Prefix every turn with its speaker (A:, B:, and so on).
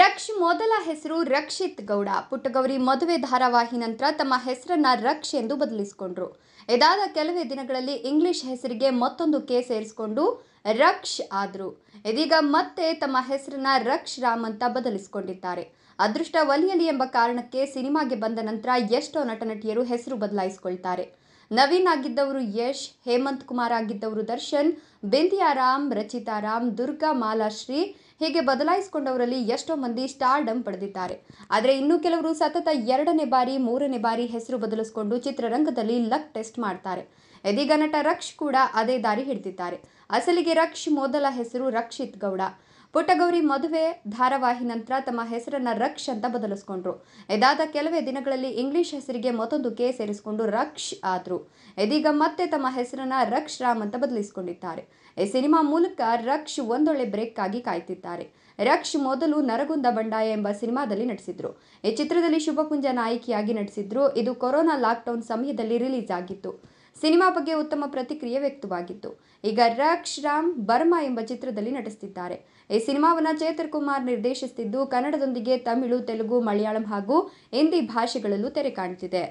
A: ರಕ್ಷ್ ಮೊದಲ ಹೆಸರು ರಕ್ಷಿತ್ ಗೌಡ ಪುಟ್ಟಗೌರಿ ಮದುವೆ ಧಾರಾವಾಹಿ ನಂತರ ತಮ್ಮ ಹೆಸರನ್ನ ರಕ್ಷ್ ಎಂದು ಬದಲಿಸಿಕೊಂಡ್ರು ಇದಾದ ಕೆಲವೇ ದಿನಗಳಲ್ಲಿ ಇಂಗ್ಲಿಷ್ ಹೆಸರಿಗೆ ಮತ್ತೊಂದು ಕೆ ಸೇರಿಸಿಕೊಂಡು ರಕ್ಷ್ ಆದರು ಇದೀಗ ಮತ್ತೆ ತಮ್ಮ ಹೆಸರನ್ನ ರಕ್ಷ್ ರಾಮ್ ಅಂತ ಬದಲಿಸಿಕೊಂಡಿದ್ದಾರೆ ಅದೃಷ್ಟ ಒಲಿಯಲಿ ಎಂಬ ಕಾರಣಕ್ಕೆ ಸಿನಿಮಾಗೆ ಬಂದ ನಂತರ ಎಷ್ಟೋ ನಟ ನಟಿಯರು ಹೆಸರು ಬದಲಾಯಿಸಿಕೊಳ್ತಾರೆ ನವೀನ್ ಆಗಿದ್ದವರು ಯಶ್ ಹೇಮಂತ್ ಕುಮಾರ್ ಆಗಿದ್ದವರು ದರ್ಶನ್ ರಚಿತಾ ರಾಮ್ ದುರ್ಗಾ ಮಾಲಾಶ್ರೀ ಹೀಗೆ ಬದಲಾಯಿಸಿಕೊಂಡವರಲ್ಲಿ ಎಷ್ಟೋ ಮಂದಿ ಸ್ಟಾರ್ಡಮ್ ಪಡೆದಿದ್ದಾರೆ ಆದರೆ ಇನ್ನು ಕೆಲವರು ಸತತ ಎರಡನೇ ಬಾರಿ ಮೂರನೇ ಬಾರಿ ಹೆಸರು ಬದಲಿಸಿಕೊಂಡು ಚಿತ್ರರಂಗದಲ್ಲಿ ಲಕ್ ಟೆಸ್ಟ್ ಮಾಡ್ತಾರೆ ಇದೀಗ ನಟ ರಕ್ಷ್ ಕೂಡ ಅದೇ ದಾರಿ ಹಿಡಿದಿದ್ದಾರೆ ಅಸಲಿಗೆ ರಕ್ಷ್ ಮೊದಲ ಹೆಸರು ರಕ್ಷಿತ್ ಗೌಡ ಪುಟ್ಟಗೌರಿ ಮದುವೆ ಧಾರಾವಾಹಿ ನಂತರ ತಮ್ಮ ಹೆಸರನ್ನ ರಕ್ಷ್ ಅಂತ ಬದಲಿಸ್ಕೊಂಡ್ರು ಇದಾದ ಕೆಲವೇ ದಿನಗಳಲ್ಲಿ ಇಂಗ್ಲಿಷ್ ಹೆಸರಿಗೆ ಮತ್ತೊಂದು ಕೆ ಸೇರಿಸಿಕೊಂಡು ರಕ್ಷ್ ಆದ್ರು ಇದೀಗ ಮತ್ತೆ ತಮ್ಮ ಹೆಸರನ್ನ ರಕ್ಷ್ ರಾಮ್ ಅಂತ ಬದಲಿಸಿಕೊಂಡಿದ್ದಾರೆ ಈ ಸಿನಿಮಾ ಮೂಲಕ ರಕ್ಷ್ ಒಂದೊಳ್ಳೆ ಬ್ರೇಕ್ ಆಗಿ ಕಾಯ್ತಿದ್ದಾರೆ ರಕ್ಷ್ ಮೊದಲು ನರಗುಂದ ಬಂಡಾಯ ಎಂಬ ಸಿನಿಮಾದಲ್ಲಿ ನಟಿಸಿದ್ರು ಈ ಚಿತ್ರದಲ್ಲಿ ಶುಭಕುಂಜ ನಾಯಕಿಯಾಗಿ ನಟಿಸಿದ್ರು ಇದು ಕೊರೋನಾ ಲಾಕ್ಡೌನ್ ಸಮಯದಲ್ಲಿ ರಿಲೀಸ್ ಆಗಿತ್ತು ಸಿನಿಮಾ ಬಗ್ಗೆ ಉತ್ತಮ ಪ್ರತಿಕ್ರಿಯೆ ವ್ಯಕ್ತವಾಗಿತ್ತು ಈಗ ರಕ್ಷ್ ರಾಮ್ ಬರ್ಮಾ ಎಂಬ ಚಿತ್ರದಲ್ಲಿ ನಟಿಸುತ್ತಿದ್ದಾರೆ ಈ ಸಿನಿಮಾವನ್ನು ಚೇತರ್ ಕುಮಾರ್ ನಿರ್ದೇಶಿಸುತ್ತಿದ್ದು ಕನ್ನಡದೊಂದಿಗೆ ತಮಿಳು ತೆಲುಗು ಮಲಯಾಳಂ ಹಾಗೂ ಹಿಂದಿ ಭಾಷೆಗಳಲ್ಲೂ ತೆರೆ ಕಾಣ್ತಿದೆ